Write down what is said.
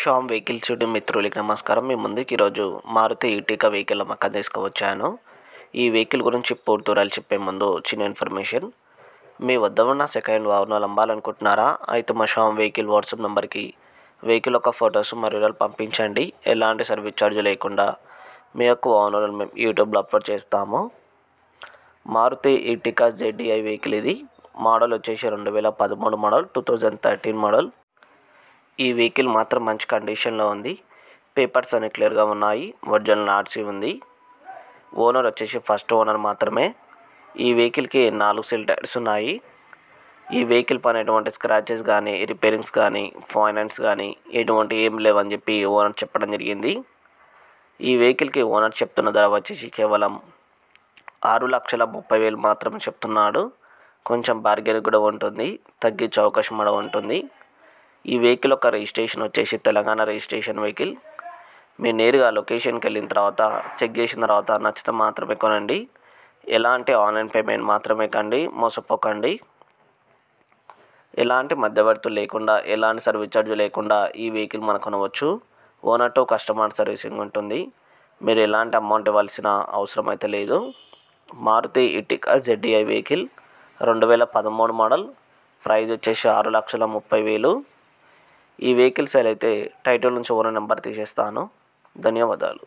Sam vehicle చూడే మిత్రులకి నమస్కారం మీ ముందుకు ఈరోజు మారుతి ఈటీకా వెహికల్ అమ్మకం తీసుకువచ్చాను ఈ వెహికల్ గురించి పూర్తిరాలు చెప్పే ముందు చిన్న ఇన్ఫర్మేషన్ మీ వద్ద ఉన్న సెకండ్ వాహనాలు అమ్మాలనుకుంటున్నారా అయితే మా షామ్ వెహికల్ వాట్సాప్ నెంబర్కి వెహికల్ యొక్క ఫొటోస్ మరియు పంపించండి ఎలాంటి సర్వీస్ ఛార్జ్ లేకుండా మీ యొక్క వాహనాలను మేము యూట్యూబ్లో అప్లోడ్ చేస్తాము మారుతి ఈటికా జెడ్డీఐ వెహికల్ ఇది మోడల్ వచ్చేసి రెండు వేల పదమూడు model two thousand thirteen model ఈ వెహికల్ మాత్రం మంచి కండిషన్లో ఉంది పేపర్స్ అన్ని క్లియర్గా ఉన్నాయి ఒరిజినల్ ఆర్సీ ఉంది ఓనర్ వచ్చేసి ఫస్ట్ ఓనర్ మాత్రమే ఈ వెహికల్కి నాలుగు సెల్ టైర్స్ ఉన్నాయి ఈ వెహికల్ పైన ఎటువంటి స్క్రాచెస్ కానీ రిపేరింగ్స్ కానీ ఫైనాన్స్ కానీ ఎటువంటి ఏం లేవని చెప్పి ఓనర్ చెప్పడం జరిగింది ఈ వెహికల్కి ఓనర్ చెప్తున్న ధర వచ్చేసి కేవలం ఆరు లక్షల ముప్పై వేలు మాత్రమే చెప్తున్నాడు కొంచెం బార్గెన్ కూడా ఉంటుంది తగ్గించే అవకాశం కూడా ఉంటుంది ఈ వెహికల్ యొక్క రిజిస్ట్రేషన్ వచ్చేసి తెలంగాణ రిజిస్ట్రేషన్ వెహికల్ మీరు నేరుగా లొకేషన్కి వెళ్ళిన తర్వాత చెక్ చేసిన తర్వాత నచ్చితే మాత్రమే కొనండి ఎలాంటి ఆన్లైన్ పేమెంట్ మాత్రమే కండి మోసపోకండి ఎలాంటి మధ్యవర్తులు లేకుండా ఎలాంటి సర్వీస్ ఛార్జ్ లేకుండా ఈ వెహికల్ మనం కొనవచ్చు ఓనర్ టు కస్టమర్ సర్వీసింగ్ ఉంటుంది మీరు ఎలాంటి అమౌంట్ ఇవ్వాల్సిన అవసరం అయితే లేదు మారుతి ఇటికా జెడ్డిఐ వెహికల్ రెండు వేల పదమూడు మోడల్ ప్రైజ్ వచ్చేసి ఆరు లక్షల ముప్పై వేలు ఈ వెహికల్ సేల్ అయితే టైటిల్ నుంచి ఓనర్ నెంబర్ తీసేస్తాను ధన్యవాదాలు